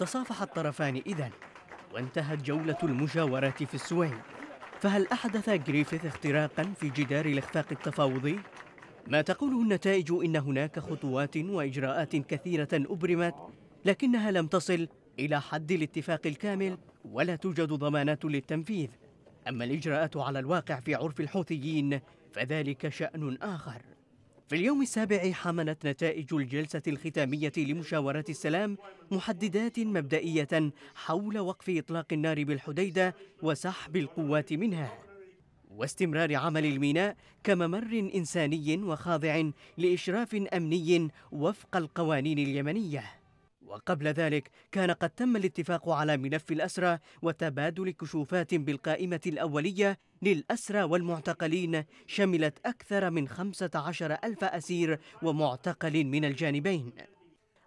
تصافح الطرفان إذا وانتهت جولة المجاورات في السويد فهل أحدث جريفيث اختراقا في جدار الإخفاق التفاوضي؟ ما تقوله النتائج إن هناك خطوات وإجراءات كثيرة أبرمت لكنها لم تصل إلى حد الاتفاق الكامل ولا توجد ضمانات للتنفيذ أما الإجراءات على الواقع في عرف الحوثيين فذلك شأن آخر في اليوم السابع حملت نتائج الجلسة الختامية لمشاورات السلام محددات مبدئية حول وقف إطلاق النار بالحديدة وسحب القوات منها واستمرار عمل الميناء كممر إنساني وخاضع لإشراف أمني وفق القوانين اليمنية وقبل ذلك كان قد تم الاتفاق على ملف الأسرى وتبادل كشوفات بالقائمة الأولية للأسرى والمعتقلين شملت أكثر من 15 ألف أسير ومعتقل من الجانبين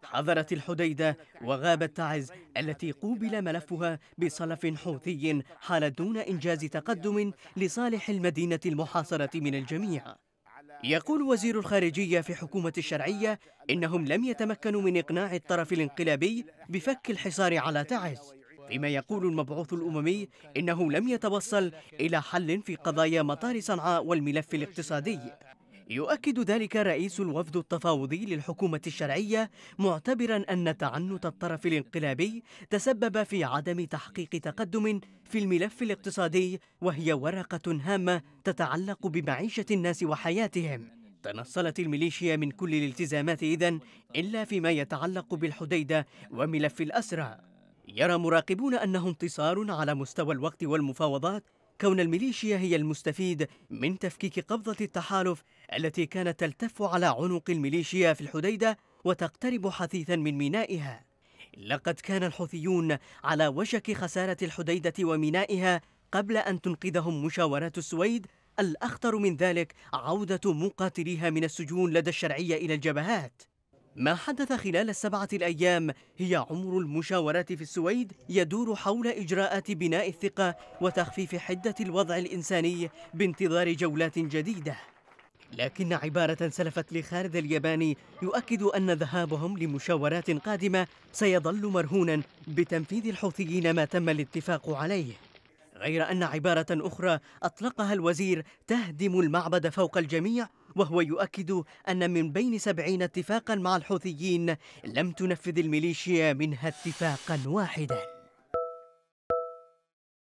حضرت الحديدة وغابة تعز التي قوبل ملفها بصلف حوثي حال دون إنجاز تقدم لصالح المدينة المحاصرة من الجميع يقول وزير الخارجية في حكومة الشرعية إنهم لم يتمكنوا من إقناع الطرف الانقلابي بفك الحصار على تعز فيما يقول المبعوث الأممي إنه لم يتوصل إلى حل في قضايا مطار صنعاء والملف الاقتصادي يؤكد ذلك رئيس الوفد التفاوضي للحكومة الشرعية معتبرا أن تعنت الطرف الانقلابي تسبب في عدم تحقيق تقدم في الملف الاقتصادي وهي ورقة هامة تتعلق بمعيشة الناس وحياتهم تنصلت الميليشيا من كل الالتزامات إذن إلا فيما يتعلق بالحديدة وملف الأسرى يرى مراقبون أنه انتصار على مستوى الوقت والمفاوضات كون الميليشيا هي المستفيد من تفكيك قبضة التحالف التي كانت تلتف على عنق الميليشيا في الحديدة وتقترب حثيثا من مينائها لقد كان الحوثيون على وشك خسارة الحديدة ومينائها قبل أن تنقذهم مشاورات السويد الأخطر من ذلك عودة مقاتليها من السجون لدى الشرعية إلى الجبهات ما حدث خلال السبعة الأيام هي عمر المشاورات في السويد يدور حول إجراءات بناء الثقة وتخفيف حدة الوضع الإنساني بانتظار جولات جديدة لكن عبارة سلفت لخالد الياباني يؤكد أن ذهابهم لمشاورات قادمة سيظل مرهونا بتنفيذ الحوثيين ما تم الاتفاق عليه غير أن عبارة أخرى أطلقها الوزير تهدم المعبد فوق الجميع وهو يؤكد أن من بين سبعين اتفاقا مع الحوثيين لم تنفذ الميليشيا منها اتفاقا واحدا